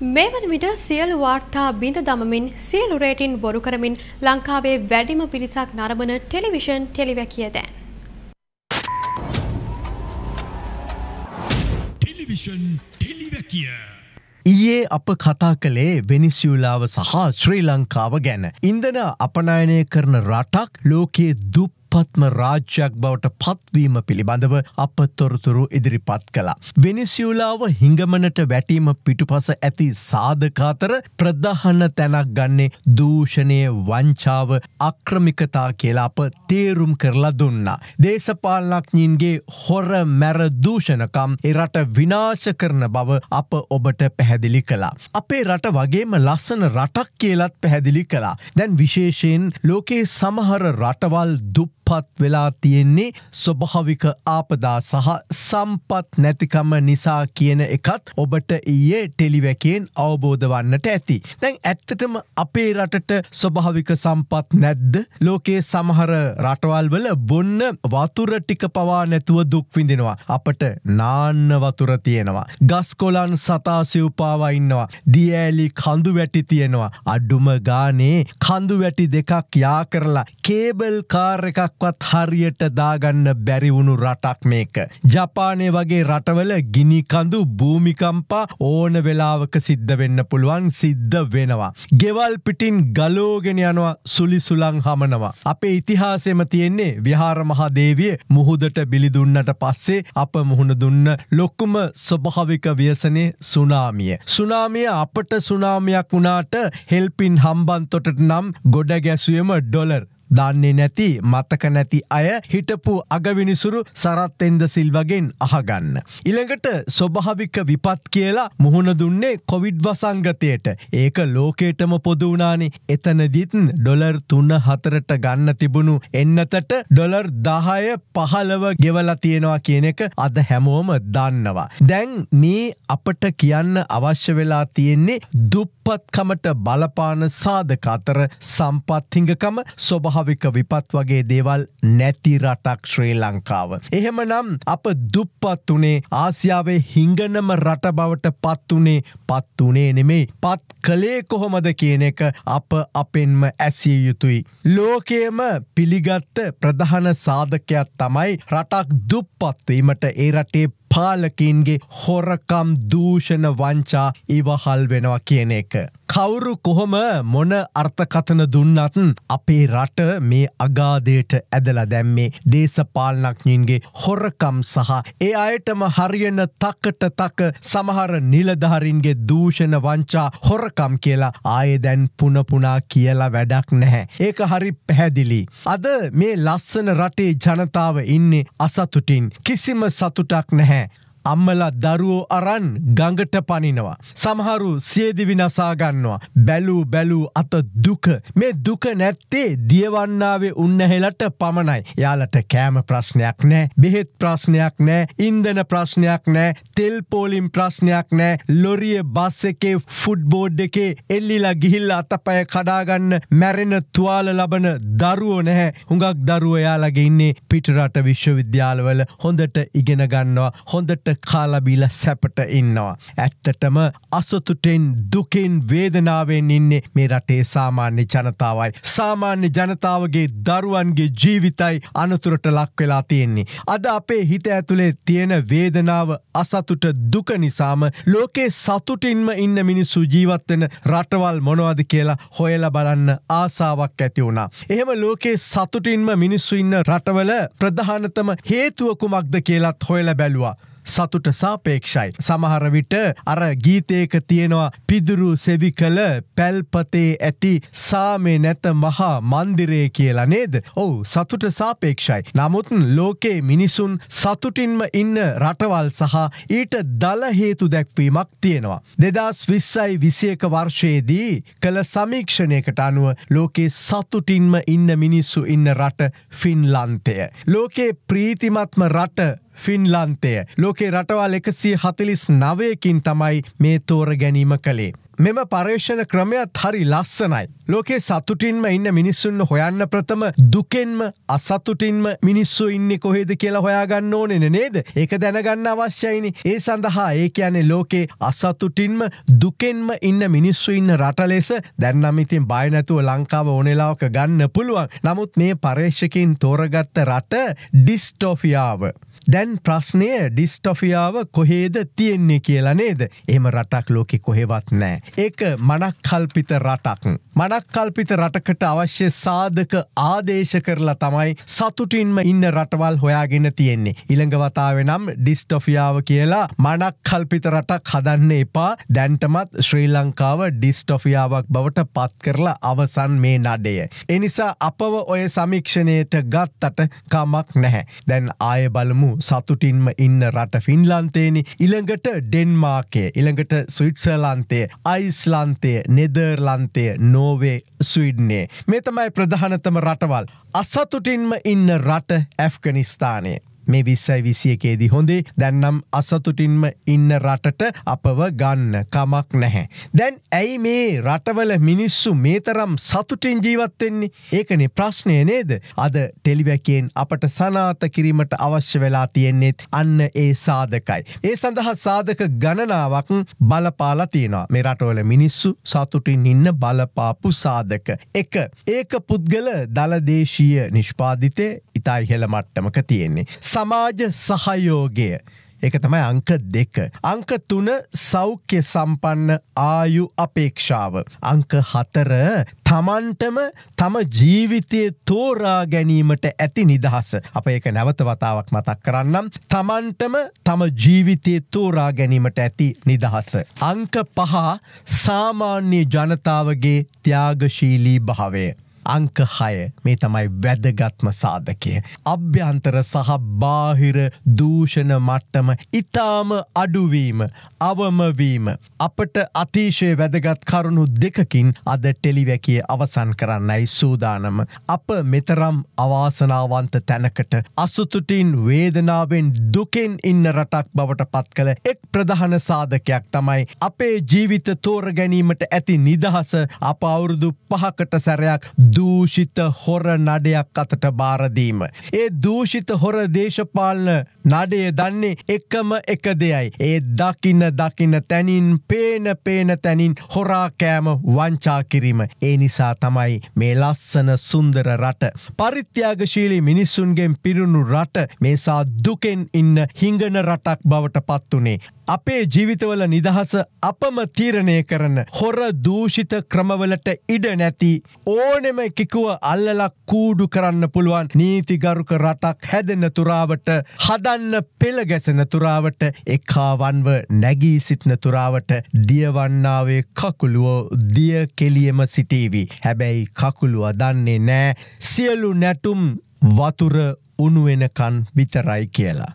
මේ වන විට සියලු වාර්තා බිඳ දමමින් සියලු රේටින් බොරු කරමින් ලංකාවේ වැඩිම පිරිසක් නරඹන ටෙලිවිෂන් ටෙලිවැකිය දැන්. ටෙලිවිෂන් ටෙලිවැකිය. ඊයේ අප කතා කළේ වෙනිස්ියුලාව සහ ශ්‍රී ලංකාව ගැන. ඉන්දන අපනයනය කරන රටක් ලෝකයේ දුප් දුප්පත්ම රාජ්‍යයක් බවට පත්වීම පිළිබඳව අප තොරතුරු ඉදිරිපත් කළා. වෙනිසියුලාව හිඟමනට වැටීම පිටුපස ඇති සාධකාතර ප්‍රධහන්න තැනක් ගන්නේ දූෂණය වංචාව අක්‍රමිකතා කියලාප තේරුම් කරලා දුන්නා. දේශපාලනක්ඥින්ගේ හොර මැර දූෂණකම් එරට විනාශ කරන බව අප ඔබට පැහැදිලි කලා. අපේ රට වගේම ලස්සන රටක් කියලත් පැහැදිලි කලා. දැන් විශේෂයෙන් ලෝකයේ සමහර රටවල් දුප්ප පත් වෙලා තියෙන්නේ ස්වභාවික ආපදා සහ සම්පත් නැතිකම නිසා කියන එකත් ඔබට ඊයේ ටෙලිවැකෙන් අවබෝධ වන්නට ඇති. දැන් ඇත්තටම අපේ රටට ස්වභාවික සම්පත් නැද්ද ලෝකයේ සමහර රටවල් වල බොන්න වතුර ටික පවා නැතුව දුක්විඳෙනවා. අපට නාන්න වතුර තියෙනවා. ගස්කොලන් සතා සිව්පාවා ඉන්නවා. දියඇලි කඳු වැටි තියෙනවා. අඩුම ගානේ කඳු වැටි දෙකක් යා කරලා කේබල් කාර් එකක් එකක්වත් හරියට දාගන්න බැරිවුණු රටක් මේක. ජපානය වගේ රටවල ගිනිකඳු භූමිකම්පා ඕන වෙලාවක සිද්ධ වෙන්න පුළුවන් සිද්ධ වෙනවා. ගෙවල් පිටින් ගලෝගෙන යනවා සුලිසුලං හමනවා. අපේ ඉතිහාසෙම තියෙන්නේ විහාරමහාදේවිය මුහුදට බිලිදුන්නට පස්සේ අප මුහුණ දුන්න ලොක්කුම ස්වභාවික ව්‍යසනේ සුනාමිය. සුනාමිය අපට සුනාමයක් වුණාට හෙල්පින් හම්බන්තොටට නම් ගොඩ ගැසුවම ඩොලර් දන්නේ නැති මතක නැති අය හිටපු අගවිනිසුරු සරත්තෙන්ද සිල්වගෙන් අහගන්න. ඉළඟට ස්වභාවික විපත් කියලා මුහුණ දුන්නේ කොවිඩ් වසංගතයට ඒක ලෝකේටම පොදුනානේ එතනදිත්න් ඩොලර් තුන්න හතරට ගන්න තිබුණු එන්නතට ඩොලර් දහය පහලව ගෙවල තියෙනවා කියන එක අද හැමෝම දන්නවා. දැන් මේ අපට කියන්න අවශ්‍ය වෙලා තියෙන්නේ දුප්පත්කමට බලපාන සාධක අතර සම්පත්හිංගකම ස්වභහ ස්වභාවික විපත් වගේ දේවල් නැති රටක් ශ්‍රී ලංකාව. එහෙම නම් අප දුප්පත් වනේ ආසියාවේ හිංගනම රට බවට පත්වනේ පත්වනේ නෙමේ පත් කළේ කොහොමද කියන එක අප අපෙන්ම ඇසිය යුතුයි. ලෝකයම පිළිගත්ත ප්‍රධාන සාධකයක් තමයි රටක් දුප්පත්වීමට ඒ රටේ පාලකින්ගේ හොරකම් දූෂණ වංචා ඉවහල් වෙනවා කියන එක. කවුරු කොහොම මොන අර්ථකථන දුන්නත් අපේ රට මේ අගාදයට ඇදලා දැම්මේ දේශපාලනඥයින්ගේ හොරකම් සහ ඒ අයටම හරියන තකට තක සමහර නිලධාරින්ගේ දූෂණ වංචා හොරකම් කියලා ආය දැන් පුනපුනා කියලා වැඩක් නැහැ. ඒක හරි පැහැදිලි. අද මේ ලස්සන රටේ ජනතාව ඉන්නේ අසතුටින් කිසිම සතුටක් නැහැ. අම්මලා දරුවෝ අරන් ගඟට පනිනවා. සමහරු සියදිවිනසාගන්නවා. බැලූ බැලූ අත දුක මේ දුක නැත්තේ දියවන්නාවේ උන්නහෙලට පමණයි. යාලට කෑම ප්‍රශ්නයක් නෑ බෙහෙත් ප්‍රශ්නයක් නෑ ඉන්දන ප්‍රශ්නයක් නෑ තෙල් පෝලිම් ප්‍රශ්නයක් නෑ ලොරිය බස් එකේ ෆුඩ්බෝඩ් එකේ එල්ලිලා ගිහිල්ල අතපය කඩාගන්න මැරෙන තුවාල ලබන දරුවෝ නැහැ හුඟක් දරුව යාලගේ ඉන්නේ පිටරට විශ්වවිද්‍යාලවල හොඳට ඉගෙන ගන්නවා හොඳට කාලබිල සැපට ඉන්නවා. ඇත්තටම අසතුටෙන් දුකෙන් වේදනාවෙන් ඉන්නේ මේ රටේ සාමාන්‍ය ජනතාවයි. සාමාන්‍ය ජනතාවගේ දරුවන්ගේ ජීවිතයි අනතුරට ලක් වෙලා තියෙන්නේ. අද අපේ හිත ඇතුළේ තියෙන වේදනාව අසතුට දුක නිසාම ලෝකේ සතුටින්ම ඉන්න මිනිස්සු ජීවත්වෙන රටවල් මොනවද කියලා හොයල බලන්න ආසාවක් ඇති වුණා. එහෙම ලෝකේ සතුටින්ම මිනිස්සු ඉන්න රටවල ප්‍රධානතම හේතුවකුමක්ද කියලත් හොයල බැලවා. සතුට සාපේක්ෂයි. සමහර විට අර ගීතයක තියෙනවා පිදුරු සෙවි කළ පැල්පතේ ඇති සාමේ නැත මහා මන්දිරේ කියලා නේද. ඔවු සතුට සාපේක්ෂයි. නමුත් ලෝකේ මිනිසුන් සතුටින්ම ඉන්න රටවල් සහ ඊට දලහේතු දැක්වීමක් තියෙනවා. දෙදස් විස්සයි විසියක වර්ෂයේදී කළ සමීක්ෂණයකට අනුව ලෝකේ සතුටින්ම ඉන්න මිනිස්සු ඉන්න රට ෆින්ලන්තය. ලෝකේ ප්‍රීතිමත්ම රට ෆින්ලන්තය. ලෝකේ රටවල් එකසිය හතලිස් නවයකින් තමයි මේ තෝර ගැනීම කළේ. මෙම පර්ේෂණ ක්‍රමයත් හරි ලස්සනයි. ලෝකේ සතුටින්ම ඉන්න මිනිස්සුන්න හොයන්න ප්‍රථම දුකෙන්ම අසතුටින්ම මිනිස්සු ඉන්න කොහේද කියලා හොයාගන්න ඕනෙන නේද. ඒක දැනගන්න අවශ්‍යයිනි. ඒ සඳහා ඒ කියන්නේ ලෝකේ අසතුටින්ම දුකෙන්ම ඉන්න මිනිස්සු ඉන්න රටලෙස දැන්නමිතින් බයනැතුව ලංකාව ඕනෙලාවක ගන්න පුළුවන්. නමුත් මේ පර්ේෂකින් තෝරගත්ත රට ඩිස්ටෝෆියාව. දැන් ප්‍රශ්නය ඩිස්ටොෆියාව කොහේද තියෙන්නේ කියලා නේද එම රටක් ලෝකෙ කොහෙවත් නෑ. ඒක මනක් කල්පිත රටක්. මනක් කල්පිත රටකට අවශ්‍ය සාධක ආදේශ කරලා තමයි සතුටින්ම ඉන්න රටවල් හොයාගෙන තියෙන්නේ. ඉළඟවතාව නම් ඩිස්ටොෆියාව කියලා මනක් කල්පිත රටක් හදන්න එපා දැන්ටමත් ශ්‍රී ලංකාව ඩිස්ටොෆියාවක් බවට පත් කරලා අවසන් මේ නඩය. එනිසා අපව ඔය සමික්ෂණයට ගත්තට කමක් නැහැ. දැන් ආය බලමු සතුටින්ම ඉන්න රට ෆින්ලන්තේනි ඉළඟට ඩෙන්මාර්කය ඉළඟට ස්විට්සලන්තය අයිස්ලන්තය නෙදර්ලන්තය නෝවේ ස්විඩ්නේ මේ තමයි ප්‍රධානතම රටවල් අසතුටින්ම ඉන්න රට ඇෆ්ගනිස්ථානය මේ විස්සයි විසිය එකේදි හොඳේ දැන්නම් අසතුටින්ම ඉන්න රටට අපව ගන්න කමක් නැහැ. දැන් ඇයි මේ රටවල මිනිස්සු මේතරම් සතුටින් ජීවත්වෙන්නේ ඒකනේ ප්‍රශ්නය නේද අද ටෙලිවැකෙන් අපට සනාත කිරීමට අවශ්‍ය වෙලා තියෙන්නේෙත් අන්න ඒ සාධකයි. ඒ සඳහා සාධක ගණනාවක් බලපාලා තියෙනවා මේ රටවල මිනිස්සු සතුටින් ඉන්න බලපාපු සාධක. එක ඒක පුද්ගල දලදේශීය නිෂ්පාධිතය ඉතා ඉහළ මට්ටමක තියෙන්නේ. සමාජ සහයෝගය. එක තමයි අංක දෙක. අංක තුන සෞඛ්‍ය සම්පන්න ආයු අපේක්ෂාව. අංක හතර තමන්ටම තම ජීවිතය තෝරා ගැනීමට ඇති නිදහස. අප එක නැවත වතාවක් මතක් කරන්නම්. තමන්ටම තම ජීවිතය තෝරා ගැනීමට ඇති නිදහස. අංක පහ සාමාන්‍ය ජනතාවගේ ත්‍යාගශීලී භාවය. අංක හය මේ තමයි වැදගත්ම සාධකය. අභ්‍යන්තර සහ බාහිර දූෂණ මට්ටම ඉතාම අඩුවීම අවමවීම. අපට අතිශය වැදගත් කරුණු දෙකකින් අද ටෙලිවැකිය අවසන් කරන්නයි සූදානම. අප මෙතරම් අවාසනාවන්ත තැනකට අසුතුටින් වේදනාවෙන් දුකෙන් ඉන්න රටක් බවට පත් කළ එක් ප්‍රධාන සාධකයක් තමයි අපේ ජීවිත තෝර ගැනීමට ඇති නිදහස අප අවුරුදු පහකට සැරයක් දූෂිත හොර නඩයක් අතට බාරදීම. ඒ දූෂිත හොර දේශපාලන නඩය දන්නේ එකම එක දෙයයි. ඒ දකින්න දකින්න තැනින් පේන පේන තැනින් හොරාකෑම වංචා කිරීම. ඒ නිසා තමයි මේ ලස්සන සුන්දර රට. පරිත්‍යාගශීලී මිනිස්සුන්ගෙන් පිරුණු රට මේසා දුකෙන් ඉන්න හිංගන රටක් බවට පත්වනේ. අපේ ජීවිතවල නිදහස අපම තීරණය කරන හොර දූෂිත ක්‍රමවලට ඉඩ නැති ඕනෙම කිකුව අල්ලලක් කූඩු කරන්න පුළුවන් නීතිගරුක රටක් හැදෙන තුරාවට හදන්න උපන්න පෙළගැසෙන තුරාවට එකාවන්ව නැගී සිටින තුරාවට දියවන්නාවේ කකුළුවෝ දිය කෙලියම සිටීවි. හැබැයි කකුළුව දන්නේ නෑ සියලු නැටුම් වතුර උනුවෙනකන් විතරයි කියලා.